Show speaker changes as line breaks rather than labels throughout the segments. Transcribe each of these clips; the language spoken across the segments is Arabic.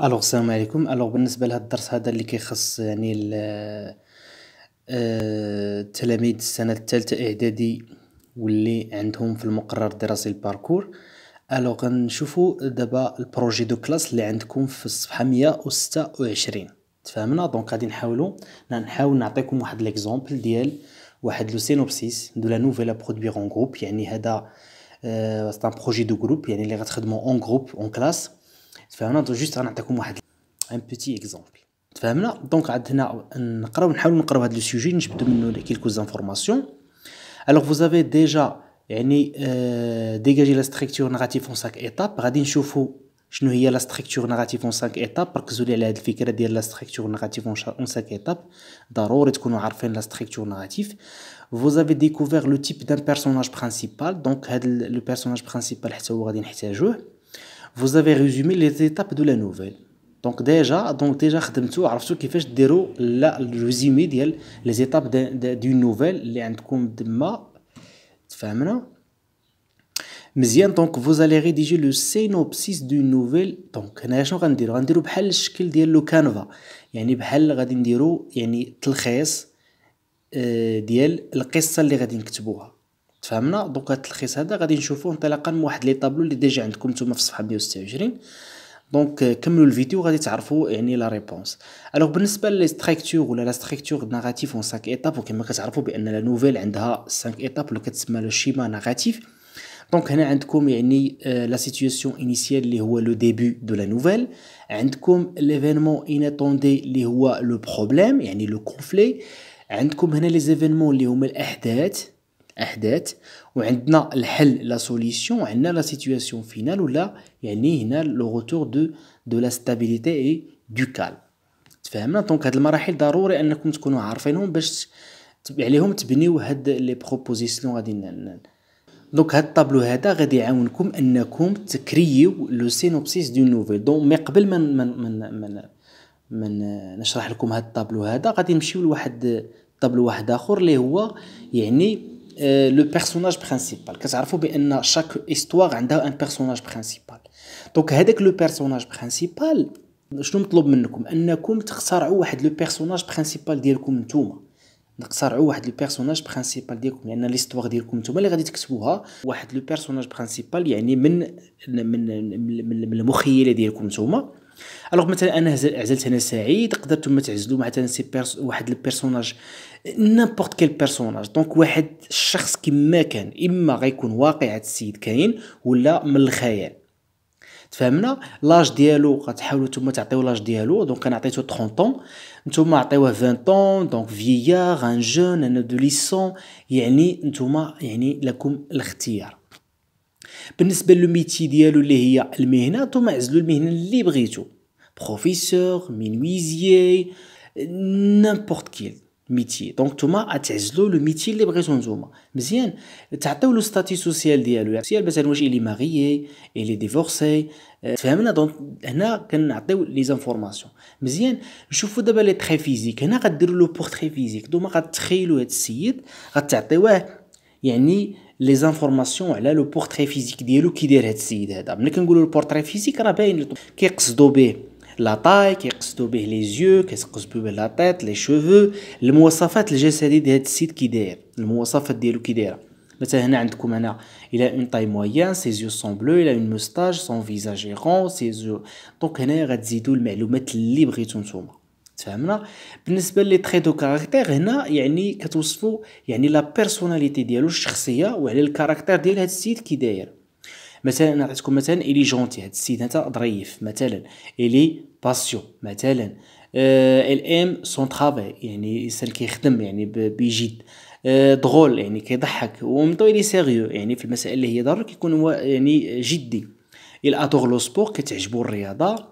الوغ السلام عليكم الوغ بالنسبه لهذا الدرس هذا اللي كيخص يعني التلاميذ آه، السنه الثالثه اعدادي واللي عندهم في المقرر الدراسي الباركور الوغ غنشوفوا دابا البروجي دو كلاس اللي عندكم في الصفحه 126 تفهمنا دونك غادي نحاولوا نحاول نعطيكم واحد ليكزامبل ديال واحد لو سينوبسيس دو لا نوفيل برودوير اون جروب يعني هذا آه، سي ان بروجي دو جروب يعني اللي غتخدموا اون جروب اون كلاس تفاهمنا دونك جوست غنعطيكم واحد ان بوتي اكزومبل تفاهمنا دونك عاد هنا نقراو نحاولوا نقراو هذا لو سوجي نجبدوا منه كيلكو زانفورماسيون الوغ فوز افي ديجا يعني ديجاجي لا ستركتور نيغاتيف اون ساك ايتاب غادي نشوفوا شنو هي لا ستركتور نيغاتيف اون ساك ايتاب ركزوا لي على هذه الفكره ديال لا ستركتور نيغاتيف اون ساك ايتاب ضروري تكونوا عارفين لا ستركتور نيغاتيف vous avez découvert le type d'un personnage principal donc هذا لو personnage principal حتى هو غادي نحتاجوه vous avez résumé les étapes de la nouvelle دونك ديجا دونك ديجا خدمتو عرفتو كيفاش ديروا لا ريزومي ديال لي زيتاب دون نوفيل اللي عندكم تما تفهمنا مزيان دونك فوز الي ريديجي لو سينوبسيس دون نوفيل دونك هنايا شنو غنديرو غنديرو بحال الشكل ديال لو كانفا يعني بحال غادي نديرو يعني تلخيص آه، ديال القصه اللي غادي نكتبوها تفهمنا هاد التلخيص هذا غادي نشوفوه انطلاقا من واحد لي طابلو اللي ديجا عندكم نتوما في الصفحه 126 دونك آه، كملوا الفيديو غادي تعرفوا يعني لا ريبونس الوغ بالنسبه لي ستراكتور ولا لا ستراكتور ناراتيف اون 5 ايتاب وكما كتعرفوا بان لا نوفيل عندها 5 ايتاب اللي كتسمى لو شيما ناراتيف دونك هنا عندكم يعني لا سيتوياسيون انيسيال اللي هو لو ديبي دو لا نوفيل عندكم ليفينمون اناتوندي اللي هو لو بروبليم يعني لو كونفلي عندكم هنا لي زيفينمون اللي هما الاحداث احداث وعندنا الحل لا سوليسيون عندنا لا سيتوياسيون فينال ولا يعني هنا لو روتور دو دو لا ستابيليتي اي دو كال تفهمنا دونك هاد المراحل ضروري انكم تكونوا عارفينهم باش عليهم تبنيو هاد لي بروبوزيسيون غادي دونك هاد الطابلو هذا غادي يعاونكم انكم تكريو لو سينوبسيس دو نوفيل دونك مي قبل ما من من من, من نشرح لكم هاد الطابلو هذا غادي نمشيو لواحد طابلو واحد اخر اللي هو يعني لو بيرسوناج برينسيبال كتعرفوا بان شاك استوار عندها ان بيرسوناج برينسيبال دونك هذاك لو بيرسوناج برينسيبال شنو مطلوب منكم انكم تخترعوا واحد لو بيرسوناج برينسيبال ديالكم نتوما نقترعوا واحد لو بيرسوناج برينسيبال ديالكم لان لي استوار ديالكم نتوما اللي غادي تكتبوها واحد لو بيرسوناج برينسيبال يعني من من من, من المخيله ديالكم نتوما الوغ مثلا انا عزلت انا سعيد قدرت تعزلو تعزلوا مثلا سي بيرس واحد البيرسوناج نيمبورت كيل بيرسوناج دونك واحد الشخص كما كان اما غيكون واقعة السيد كاين ولا من الخيال تفهمنا لاج ديالو غتحاولوا نتوما تعطيو لاج ديالو دونك انا عطيتو 30 طون نتوما عطيوه 20 طون دونك فييار ان جون ان ادوليسون يعني نتوما يعني لكم الاختيار بالنسبه للميتي ديالو اللي هي المهنه نتوما عزلوا المهنه اللي بغيتو بروفيسور مينويزيي نيمبورت كيل ميتي دونك نتوما تعزلوا لو ميتي اللي بغيتو نتوما مزيان تعطيو لو ستاتي سوسيال ديالو سيال يعني مثلا واش الي ماريي الي ديفورسي فهمنا دونك هنا كنعطيو لي زانفورماسيون مزيان نشوفوا دابا لي تري فيزيك هنا غديروا لو بورتري فيزيك دوما غتخيلوا هذا السيد غتعطيوه يعني لي زانفورماسيون على لو بورتري فيزيك ديالو كي داير هاد السيد هذا ملي كنقولوا البورتري فيزيك راه باين كيقصدوا به لا طاي كيقصدوا به لي زيو كيقصدوا به لا تيت لي شوفو المواصفات الجسديه ديال هاد السيد كي داير المواصفات ديالو كي دايره مثلا هنا عندكم هنا الى اون طاي موين سي زيو سون بلو الى اون موستاج سون فيزاج غون سي زيو دونك هنا غتزيدوا المعلومات اللي بغيتو نتوما تفهمنا بالنسبه لي تري دو كاركتير هنا يعني كتوصفوا يعني لا بيرسوناليتي ديالو الشخصيه وعلى الكاركتير ديال هذا السيد كي داير مثلا نعطيكم مثلا الي جونتي هذا السيد هذا ظريف مثلا الي باسيو مثلا آه، ال ام سون ترافاي يعني انسان كيخدم يعني بجد دغول آه، يعني كيضحك ومطوي لي سيريو يعني في المسائل اللي هي ضروري كيكون هو يعني جدي الاتور لو سبور كتعجبو الرياضه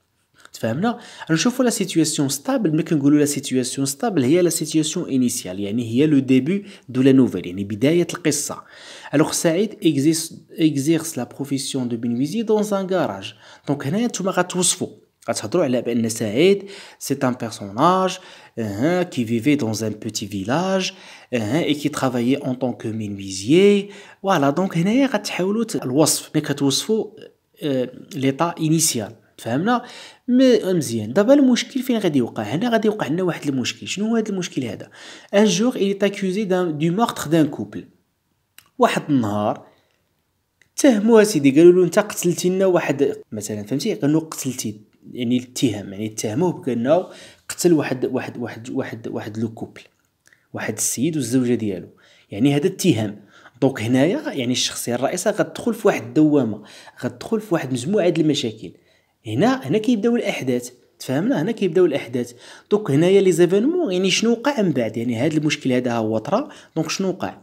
tu vois là alors la situation stable mais que nous voulons la situation stable, il y la situation initiale, il le début de la nouvelle, il le début de Alors Saïd exerce la profession de menuisier dans un garage. Donc tu vas te Saïd, c'est un personnage hein, qui vivait dans un petit village hein, et qui travaillait en tant que menuisier. Voilà donc hélas tu vas te l'état initial. فهمنا مزيان دابا المشكل فين غادي يوقع هنا غادي يوقع لنا واحد المشكل شنو هو هذا المشكل هذا ان جور اي تاكوزي دو مورتر دان كوبل واحد النهار تهموا سيدي قالوا له انت قتلتي لنا واحد مثلا فهمتي قالوا قتلتي يعني الاتهام يعني اتهموه بانه قتل واحد واحد واحد واحد واحد لو كوبل واحد السيد والزوجه ديالو يعني هذا اتهام دونك هنايا يعني الشخصيه الرئيسه غتدخل في واحد الدوامه غتدخل في واحد مجموعه ديال المشاكل هنا هنا كيبداو الاحداث تفهمنا هنا كيبداو الاحداث دوك هنايا لي زيفينمون يعني شنو وقع من بعد يعني هذا المشكل هذا هو طرا دونك شنو وقع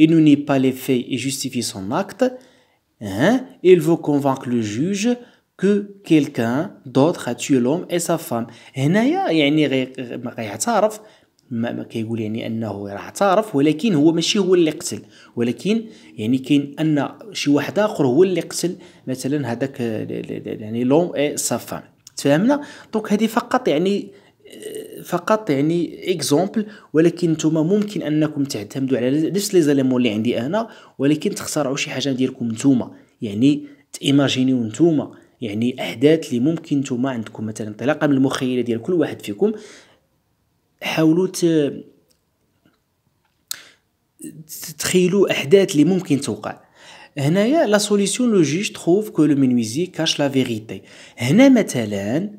انو ني با لي في اي جوستيفي سون اكت ها il veut convaincre le juge que quelqu'un d'autre a tué l'homme et sa femme هنايا يعني غير ما غيعترف ما, ما كيقول يعني انه راه اعترف ولكن هو ماشي هو اللي قتل ولكن يعني كاين ان شي واحد اخر هو اللي قتل مثلا هذاك يعني لون اي صفان تفهمنا دونك هذه فقط يعني فقط يعني اكزومبل ولكن نتوما ممكن انكم تعتمدوا على نفس لي زاليمون اللي عندي انا ولكن تخترعوا شي حاجه ديالكم نتوما يعني تيماجينيو نتوما يعني احداث اللي ممكن نتوما عندكم مثلا انطلاقا من المخيله ديال كل واحد فيكم حاولوا تتخيلوا احداث اللي ممكن توقع هنايا لا سوليسيون لو جيج تروف كو لو مينويزي كاش لا فيغيتي هنا مثلا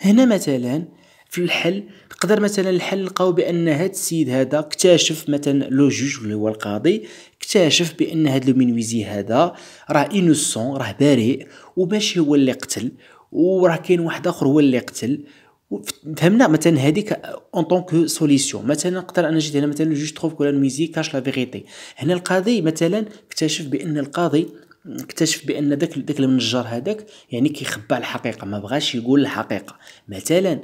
هنا مثلا في الحل تقدر مثلا الحل لقاو بان هذا السيد هذا اكتشف مثلا لو جوج اللي هو القاضي اكتشف بان هذا لو مينويزي هذا راه انوسون راه بريء وماشي هو اللي قتل وراه كاين واحد اخر هو اللي قتل فهمنا مثلا هذيك اون طونك سوليسيون مثلا نقدر انا جيت هنا مثلا جوج تروف كولا ميزي كاش لا فيغيتي هنا القاضي مثلا اكتشف بان القاضي اكتشف بان داك داك المنجر هذاك يعني كيخبى الحقيقه ما بغاش يقول الحقيقه مثلا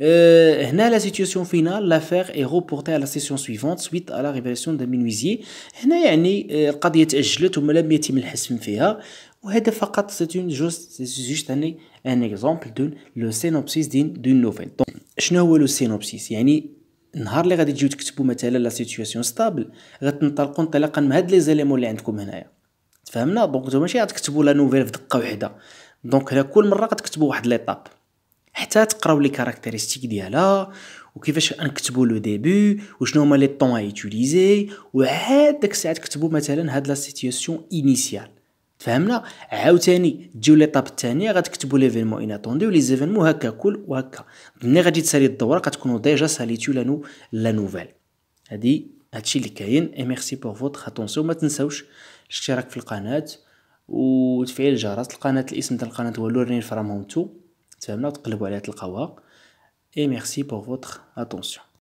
أه هنا لا سيتياسيون فينال لافير اي روبورتي على سيسيون سويفونت سويت على ريفيلاسيون دو مينويزي هنا يعني آه، القضيه تاجلت وما لم يتم الحسم فيها وهذا فقط ستون جوست جوست ان اكزومبل دو لو سينوبسيس دين دون نوفيل شنو هو لو سينوبسيس يعني النهار اللي غادي تجيو تكتبوا مثلا لا سيتوياسيون ستابل غتنطلقوا انطلاقا من هاد لي زيليمون اللي عندكم هنايا تفهمنا دونك نتوما ماشي غتكتبوا لا نوفيل في دقه واحده دونك هنا كل مره غتكتبوا واحد ليطاب حتى تقراو لي كاركتيرستيك ديالها وكيفاش نكتبوا لو ديبي وشنو هما لي طون ايتيليزي وعاد داك الساعه تكتبوا مثلا هاد لا سيتوياسيون انيسيال فهمنا عاوتاني تجيو ليطاب الثانيه غتكتبوا ليفينمون ان اتوندي ولي زيفينمون هكا كل وهكا ملي غادي تسالي الدوره غتكونوا ديجا ساليتو لانو لا نوفيل هادي هادشي اللي كاين اي ميرسي بور فوت اتونسيون ما تنساوش الاشتراك في القناه وتفعيل الجرس القناه الاسم ديال القناه هو لورنين فرام هوم تو تفهمنا تقلبوا عليها تلقاوها اي ميرسي بور فوت اتونسيون